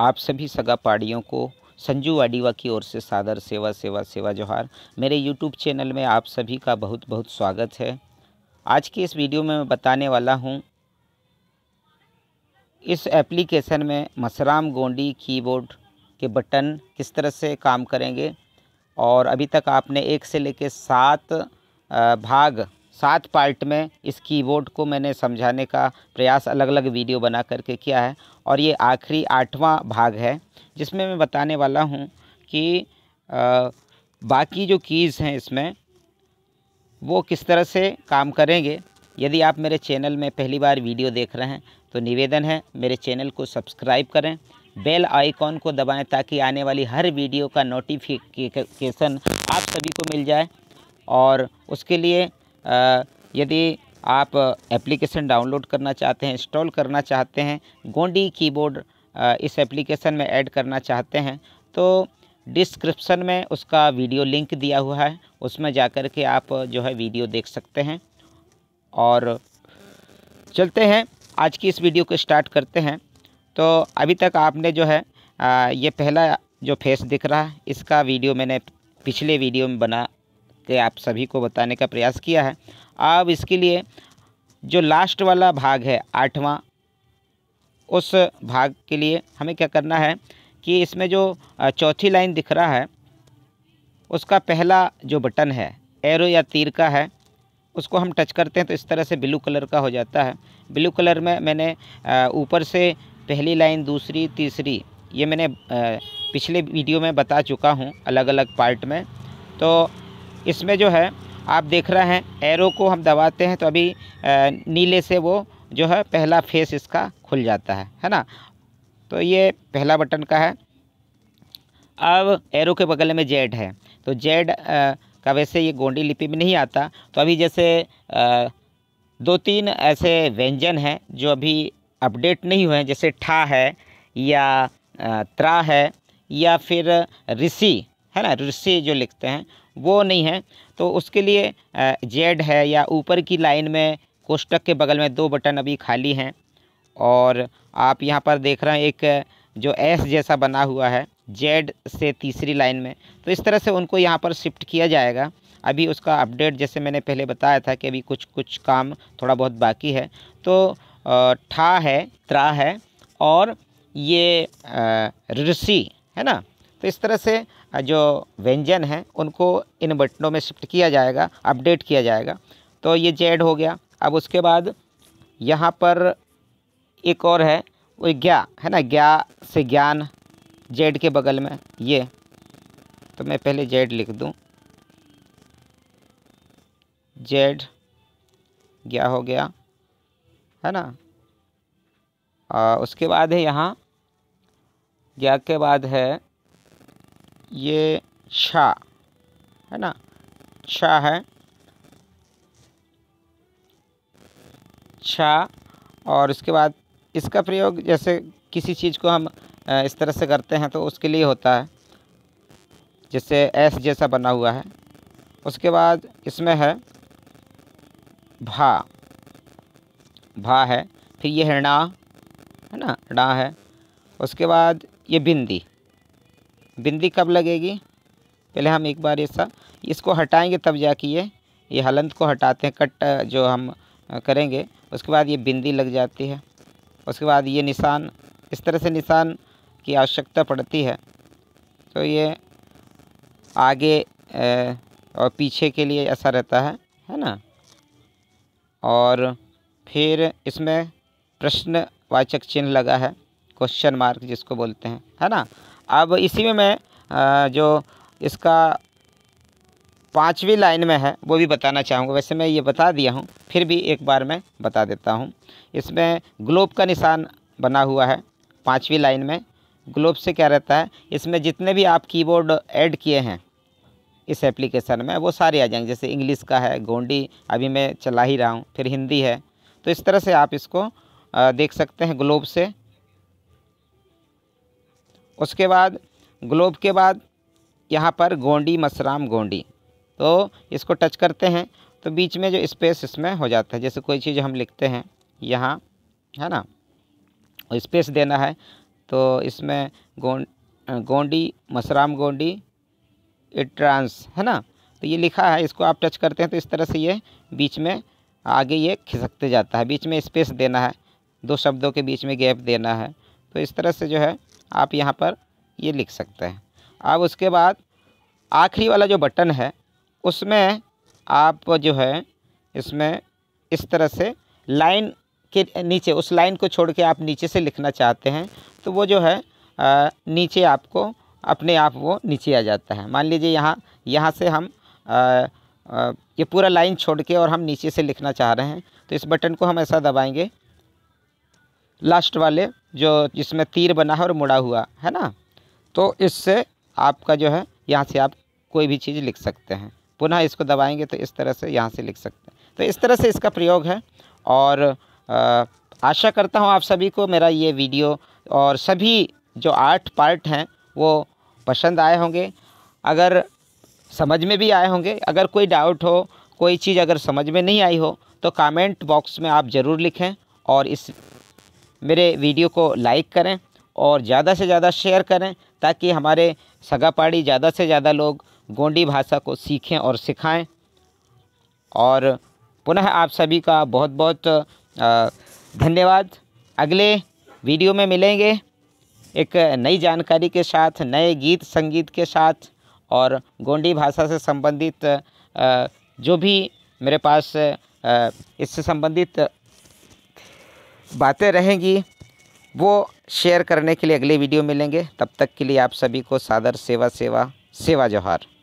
आप सभी सगा पाड़ियों को संजू वाडीवा की ओर से सादर सेवा सेवा सेवा जोहार मेरे यूट्यूब चैनल में आप सभी का बहुत बहुत स्वागत है आज के इस वीडियो में मैं बताने वाला हूँ इस एप्लीकेशन में मसराम गोंडी कीबोर्ड के बटन किस तरह से काम करेंगे और अभी तक आपने एक से लेकर सात भाग सात पार्ट में इस कीबोर्ड को मैंने समझाने का प्रयास अलग अलग वीडियो बना करके किया है और ये आखिरी आठवां भाग है जिसमें मैं बताने वाला हूँ कि आ, बाकी जो कीज़ हैं इसमें वो किस तरह से काम करेंगे यदि आप मेरे चैनल में पहली बार वीडियो देख रहे हैं तो निवेदन है मेरे चैनल को सब्सक्राइब करें बेल आइकॉन को दबाएं ताकि आने वाली हर वीडियो का नोटिफिकेशन आप सभी को मिल जाए और उसके लिए यदि आप एप्लीकेशन डाउनलोड करना चाहते हैं इंस्टॉल करना चाहते हैं गोंडी कीबोर्ड इस एप्लीकेशन में ऐड करना चाहते हैं तो डिस्क्रिप्शन में उसका वीडियो लिंक दिया हुआ है उसमें जा कर के आप जो है वीडियो देख सकते हैं और चलते हैं आज की इस वीडियो को स्टार्ट करते हैं तो अभी तक आपने जो है ये पहला जो फेस दिख रहा है इसका वीडियो मैंने पिछले वीडियो में बना के आप सभी को बताने का प्रयास किया है अब इसके लिए जो लास्ट वाला भाग है आठवां उस भाग के लिए हमें क्या करना है कि इसमें जो चौथी लाइन दिख रहा है उसका पहला जो बटन है एरो या तीर का है उसको हम टच करते हैं तो इस तरह से ब्लू कलर का हो जाता है ब्लू कलर में मैंने ऊपर से पहली लाइन दूसरी तीसरी ये मैंने पिछले वीडियो में बता चुका हूँ अलग अलग पार्ट में तो इसमें जो है आप देख रहे हैं एरो को हम दबाते हैं तो अभी नीले से वो जो है पहला फेस इसका खुल जाता है है ना तो ये पहला बटन का है अब एरो के बगल में जेड है तो जेड का वैसे ये गोंडी लिपि में नहीं आता तो अभी जैसे दो तीन ऐसे व्यंजन हैं जो अभी अपडेट नहीं हुए हैं जैसे ठा है या त्रा है या फिर ऋषि है ना ऋषि जो लिखते हैं वो नहीं है तो उसके लिए जेड है या ऊपर की लाइन में कोष्टक के बगल में दो बटन अभी खाली हैं और आप यहाँ पर देख रहे हैं एक जो एस जैसा बना हुआ है जेड से तीसरी लाइन में तो इस तरह से उनको यहाँ पर शिफ्ट किया जाएगा अभी उसका अपडेट जैसे मैंने पहले बताया था कि अभी कुछ कुछ काम थोड़ा बहुत बाकी है तो ठा है त्रा है और ये ऋषि है ना तो इस तरह से जो व्यंजन हैं उनको इन बटनों में शिफ्ट किया जाएगा अपडेट किया जाएगा तो ये जेड हो गया अब उसके बाद यहाँ पर एक और है वो ग्या है ना ग्या से ज्ञान जेड के बगल में ये तो मैं पहले जेड लिख दूँ जेड ग्या हो गया है ना आ, उसके बाद है यहाँ ग्या के बाद है ये छा है ना छा है छा और उसके बाद इसका प्रयोग जैसे किसी चीज़ को हम इस तरह से करते हैं तो उसके लिए होता है जैसे ऐस जैसा बना हुआ है उसके बाद इसमें है भा भा है फिर ये है है ना णा है उसके बाद ये बिंदी बिंदी कब लगेगी पहले हम एक बार ऐसा इसको हटाएंगे तब जाके ये ये हलंत को हटाते हैं कट जो हम करेंगे उसके बाद ये बिंदी लग जाती है उसके बाद ये निशान इस तरह से निशान की आवश्यकता पड़ती है तो ये आगे और पीछे के लिए ऐसा रहता है है ना और फिर इसमें प्रश्नवाचक चिन्ह लगा है क्वेश्चन मार्क जिसको बोलते हैं है ना अब इसी में मैं जो इसका पाँचवीं लाइन में है वो भी बताना चाहूँगा वैसे मैं ये बता दिया हूँ फिर भी एक बार मैं बता देता हूँ इसमें ग्लोब का निशान बना हुआ है पाँचवीं लाइन में ग्लोब से क्या रहता है इसमें जितने भी आप कीबोर्ड ऐड किए हैं इस एप्लीकेशन में वो सारे आ जाएंगे जैसे इंग्लिश का है गोंडी अभी मैं चला ही रहा हूँ फिर हिंदी है तो इस तरह से आप इसको देख सकते हैं ग्लोब से उसके बाद ग्लोब के बाद यहाँ पर गोंडी मसराम गोंडी तो इसको टच करते हैं तो बीच में जो स्पेस इसमें हो जाता है जैसे कोई चीज़ हम लिखते हैं यहाँ है ना स्पेस देना है तो इसमें गोंड गोंडी मसराम गोंडी इट्रांस है ना तो ये लिखा है इसको आप टच करते हैं तो इस तरह से ये बीच में आगे ये खिसकते जाता है बीच में स्पेस देना है दो शब्दों के बीच में गैप देना है तो इस तरह से जो है आप यहाँ पर ये लिख सकते हैं अब उसके बाद आखिरी वाला जो बटन है उसमें आप जो है इसमें इस तरह से लाइन के नीचे उस लाइन को छोड़ के आप नीचे से लिखना चाहते हैं तो वो जो है आ, नीचे आपको अपने आप वो नीचे आ जाता है मान लीजिए यहाँ यहाँ से हम आ, आ, ये पूरा लाइन छोड़ के और हम नीचे से लिखना चाह रहे हैं तो इस बटन को हम ऐसा दबाएंगे लास्ट वाले जो जिसमें तीर बना है और मुड़ा हुआ है ना तो इससे आपका जो है यहाँ से आप कोई भी चीज़ लिख सकते हैं पुनः इसको दबाएंगे तो इस तरह से यहाँ से लिख सकते हैं तो इस तरह से इसका प्रयोग है और आशा करता हूँ आप सभी को मेरा ये वीडियो और सभी जो आर्ट पार्ट हैं वो पसंद आए होंगे अगर समझ में भी आए होंगे अगर कोई डाउट हो कोई चीज़ अगर समझ में नहीं आई हो तो कमेंट बॉक्स में आप ज़रूर लिखें और इस मेरे वीडियो को लाइक करें और ज़्यादा से ज़्यादा शेयर करें ताकि हमारे सगापाड़ी ज़्यादा से ज़्यादा लोग गोंडी भाषा को सीखें और सिखाएं और पुनः आप सभी का बहुत बहुत धन्यवाद अगले वीडियो में मिलेंगे एक नई जानकारी के साथ नए गीत संगीत के साथ और गोंडी भाषा से संबंधित जो भी मेरे पास इससे संबंधित बातें रहेंगी वो शेयर करने के लिए अगले वीडियो मिलेंगे तब तक के लिए आप सभी को सादर सेवा सेवा सेवा जौहार